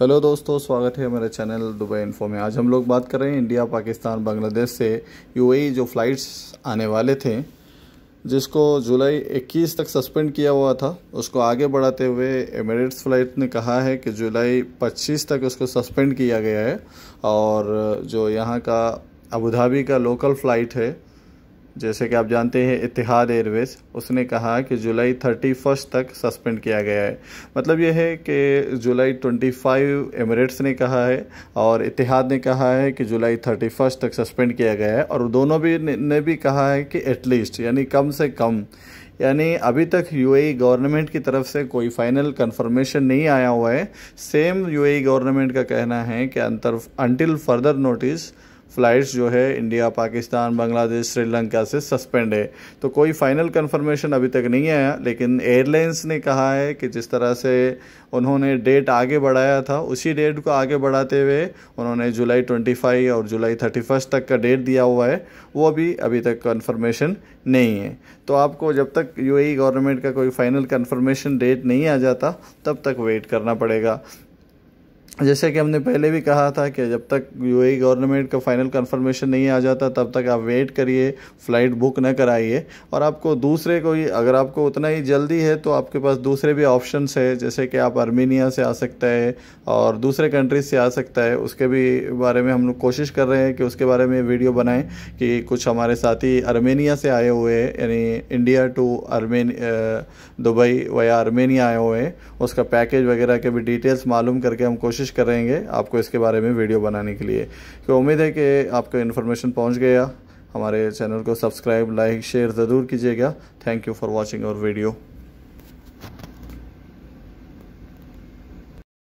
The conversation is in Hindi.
हेलो दोस्तों स्वागत है मेरे चैनल दुबई इन्फो में आज हम लोग बात कर रहे हैं इंडिया पाकिस्तान बांग्लादेश से यूएई जो फ़्लाइट्स आने वाले थे जिसको जुलाई 21 तक सस्पेंड किया हुआ था उसको आगे बढ़ाते हुए एमिरेट्स फ़्लाइट ने कहा है कि जुलाई 25 तक उसको सस्पेंड किया गया है और जो यहाँ का अबू धाबी का लोकल फ़्लाइट है जैसे कि आप जानते हैं इतिहाद एयरवेज उसने कहा कि जुलाई थर्टी फर्स्ट तक सस्पेंड किया गया है मतलब यह है कि जुलाई ट्वेंटी फाइव एमरेट्स ने कहा है और इतिहाद ने कहा है कि जुलाई थर्टी फर्स्ट तक सस्पेंड किया गया है और दोनों भी ने, ने भी कहा है कि एटलीस्ट यानी कम से कम यानी अभी तक यूएई गवर्नमेंट e की तरफ से कोई फाइनल कंफर्मेशन नहीं आया हुआ है सेम यूएई गवर्नमेंट का कहना है कि अंतर अंटिल फर्दर नोटिस फ़्लाइट्स जो है इंडिया पाकिस्तान बांग्लादेश श्रीलंका से सस्पेंड है तो कोई फाइनल कंफर्मेशन अभी तक नहीं आया लेकिन एयरलाइंस ने कहा है कि जिस तरह से उन्होंने डेट आगे बढ़ाया था उसी डेट को आगे बढ़ाते हुए उन्होंने जुलाई 25 और जुलाई 31 तक का डेट दिया हुआ है वो भी अभी तक कन्फर्मेशन नहीं है तो आपको जब तक यू गवर्नमेंट का कोई फाइनल कन्फर्मेशन डेट नहीं आ जाता तब तक वेट करना पड़ेगा जैसे कि हमने पहले भी कहा था कि जब तक यूएई e गवर्नमेंट का फाइनल कंफर्मेशन नहीं आ जाता तब तक आप वेट करिए फ़्लाइट बुक न कराइए और आपको दूसरे कोई अगर आपको उतना ही जल्दी है तो आपके पास दूसरे भी ऑप्शंस है जैसे कि आप आर्मेनिया से आ सकता है और दूसरे कंट्रीज से आ सकता है उसके भी बारे में हम लोग कोशिश कर रहे हैं कि उसके बारे में वीडियो बनाएँ कि कुछ हमारे साथी आर्मेनिया से आए हुए हैं यानी इंडिया टू आर्मेन दुबई व या आर्मेनिया आए हुए हैं उसका पैकेज वगैरह के भी डिटेल्स मालूम करके हम कोशिश कोशिश करेंगे आपको इसके बारे में वीडियो बनाने के लिए तो उम्मीद है कि आपको इन्फॉर्मेशन पहुँच गया हमारे चैनल को सब्सक्राइब लाइक शेयर ज़रूर कीजिएगा थैंक यू फॉर वॉचिंग और वीडियो